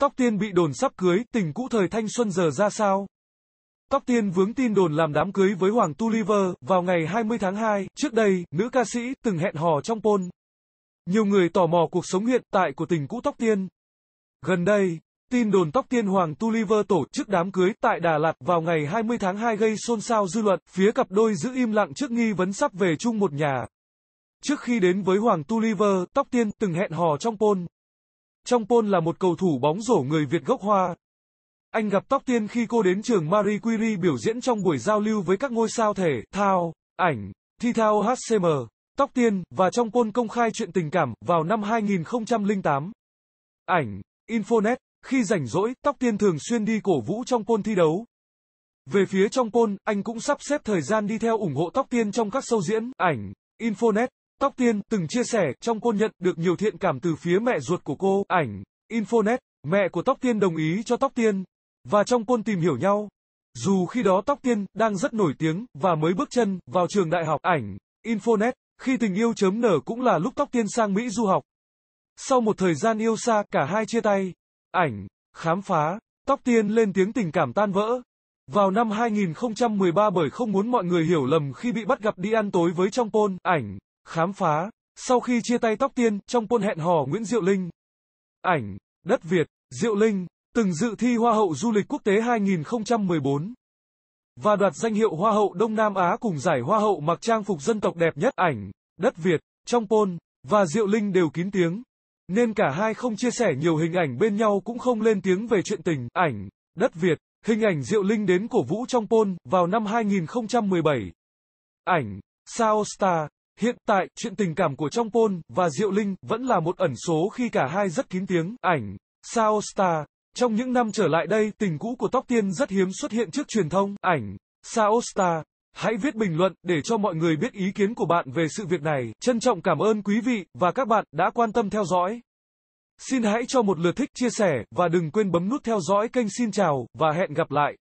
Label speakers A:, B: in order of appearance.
A: Tóc tiên bị đồn sắp cưới, tình cũ thời thanh xuân giờ ra sao? Tóc tiên vướng tin đồn làm đám cưới với Hoàng Tuliver, vào ngày 20 tháng 2, trước đây, nữ ca sĩ, từng hẹn hò trong pôn. Nhiều người tò mò cuộc sống hiện tại của tình cũ tóc tiên. Gần đây, tin đồn tóc tiên Hoàng Tuliver tổ chức đám cưới tại Đà Lạt vào ngày 20 tháng 2 gây xôn xao dư luận, phía cặp đôi giữ im lặng trước nghi vấn sắp về chung một nhà. Trước khi đến với Hoàng Tuliver, tóc tiên từng hẹn hò trong pôn. Trong Pol là một cầu thủ bóng rổ người Việt gốc Hoa. Anh gặp Tóc Tiên khi cô đến trường Marie Curie biểu diễn trong buổi giao lưu với các ngôi sao thể, thao, ảnh, thi thao HCM, Tóc Tiên, và trong Pol công khai chuyện tình cảm, vào năm 2008. Ảnh, Infonet, khi rảnh rỗi, Tóc Tiên thường xuyên đi cổ vũ trong Pol thi đấu. Về phía trong Pol, anh cũng sắp xếp thời gian đi theo ủng hộ Tóc Tiên trong các show diễn, ảnh, Infonet. Tóc Tiên từng chia sẻ trong cô nhận được nhiều thiện cảm từ phía mẹ ruột của cô, ảnh, Infonet, mẹ của Tóc Tiên đồng ý cho Tóc Tiên. Và trong côn tìm hiểu nhau, dù khi đó Tóc Tiên đang rất nổi tiếng và mới bước chân vào trường đại học ảnh, Infonet, khi tình yêu chớm nở cũng là lúc Tóc Tiên sang Mỹ du học. Sau một thời gian yêu xa cả hai chia tay, ảnh, khám phá, Tóc Tiên lên tiếng tình cảm tan vỡ. Vào năm 2013 bởi không muốn mọi người hiểu lầm khi bị bắt gặp đi ăn tối với trong côn, ảnh khám phá. Sau khi chia tay Tóc Tiên, trong quân hẹn hò Nguyễn Diệu Linh. Ảnh, đất Việt, Diệu Linh, từng dự thi Hoa hậu du lịch quốc tế 2014 và đoạt danh hiệu Hoa hậu Đông Nam Á cùng giải Hoa hậu mặc trang phục dân tộc đẹp nhất ảnh, đất Việt, trong pôn, và Diệu Linh đều kín tiếng. Nên cả hai không chia sẻ nhiều hình ảnh bên nhau cũng không lên tiếng về chuyện tình, ảnh, đất Việt, hình ảnh Diệu Linh đến cổ vũ trong pôn, vào năm 2017. Ảnh, Sao Star, Hiện tại, chuyện tình cảm của Trong Pôn và Diệu Linh vẫn là một ẩn số khi cả hai rất kín tiếng, ảnh, sao star. Trong những năm trở lại đây, tình cũ của Tóc Tiên rất hiếm xuất hiện trước truyền thông, ảnh, sao star. Hãy viết bình luận để cho mọi người biết ý kiến của bạn về sự việc này. Trân trọng cảm ơn quý vị và các bạn đã quan tâm theo dõi. Xin hãy cho một lượt thích, chia sẻ và đừng quên bấm nút theo dõi kênh Xin chào và hẹn gặp lại.